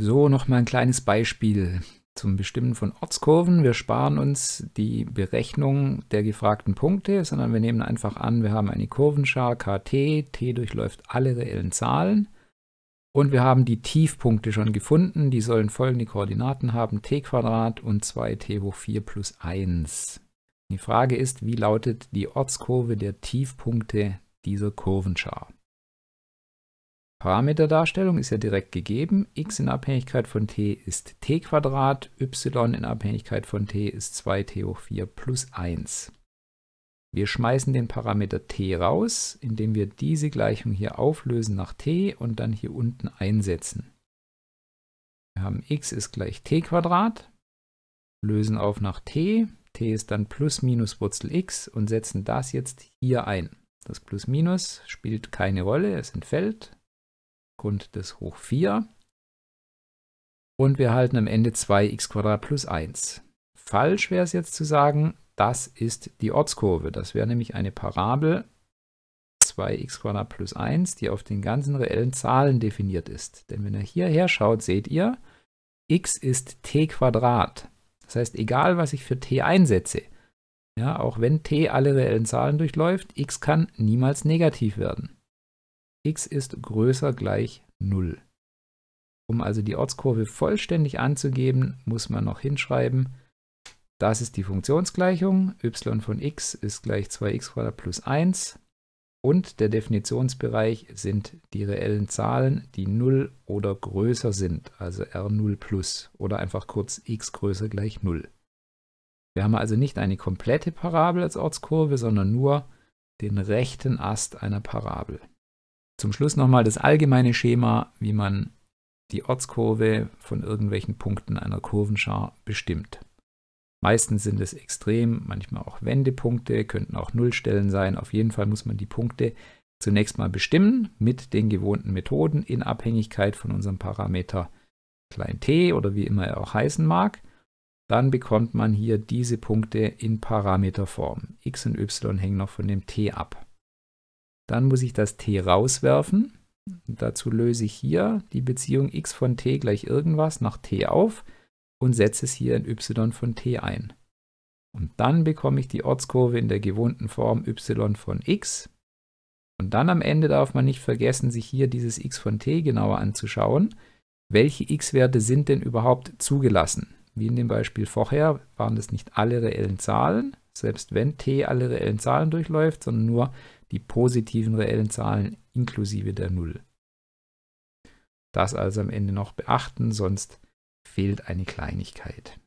So, nochmal ein kleines Beispiel zum Bestimmen von Ortskurven. Wir sparen uns die Berechnung der gefragten Punkte, sondern wir nehmen einfach an, wir haben eine Kurvenschar KT, T durchläuft alle reellen Zahlen und wir haben die Tiefpunkte schon gefunden. Die sollen folgende Koordinaten haben, t und 2t hoch 4 plus 1. Die Frage ist, wie lautet die Ortskurve der Tiefpunkte dieser Kurvenschar? Parameterdarstellung ist ja direkt gegeben. x in Abhängigkeit von t ist t Quadrat, y in Abhängigkeit von t ist 2t hoch 4 plus 1. Wir schmeißen den Parameter t raus, indem wir diese Gleichung hier auflösen nach t und dann hier unten einsetzen. Wir haben x ist gleich t Quadrat, lösen auf nach t, t ist dann plus minus Wurzel x und setzen das jetzt hier ein. Das plus minus spielt keine Rolle, es entfällt, Grund des hoch 4. Und wir erhalten am Ende 2x plus 1. Falsch wäre es jetzt zu sagen, das ist die Ortskurve. Das wäre nämlich eine Parabel 2x plus 1, die auf den ganzen reellen Zahlen definiert ist. Denn wenn ihr hierher schaut, seht ihr, x ist t Das heißt, egal was ich für t einsetze, ja, auch wenn t alle reellen Zahlen durchläuft, x kann niemals negativ werden x ist größer gleich 0. Um also die Ortskurve vollständig anzugeben, muss man noch hinschreiben, das ist die Funktionsgleichung, y von x ist gleich 2x plus 1 und der Definitionsbereich sind die reellen Zahlen, die 0 oder größer sind, also R0 plus oder einfach kurz x größer gleich 0. Wir haben also nicht eine komplette Parabel als Ortskurve, sondern nur den rechten Ast einer Parabel. Zum Schluss nochmal das allgemeine Schema, wie man die Ortskurve von irgendwelchen Punkten einer Kurvenschar bestimmt. Meistens sind es Extrem, manchmal auch Wendepunkte, könnten auch Nullstellen sein. Auf jeden Fall muss man die Punkte zunächst mal bestimmen mit den gewohnten Methoden in Abhängigkeit von unserem Parameter t oder wie immer er auch heißen mag. Dann bekommt man hier diese Punkte in Parameterform. x und y hängen noch von dem t ab. Dann muss ich das t rauswerfen. Und dazu löse ich hier die Beziehung x von t gleich irgendwas nach t auf und setze es hier in y von t ein. Und dann bekomme ich die Ortskurve in der gewohnten Form y von x. Und dann am Ende darf man nicht vergessen, sich hier dieses x von t genauer anzuschauen. Welche x-Werte sind denn überhaupt zugelassen? Wie in dem Beispiel vorher waren das nicht alle reellen Zahlen, selbst wenn t alle reellen Zahlen durchläuft, sondern nur die positiven reellen Zahlen inklusive der Null. Das also am Ende noch beachten, sonst fehlt eine Kleinigkeit.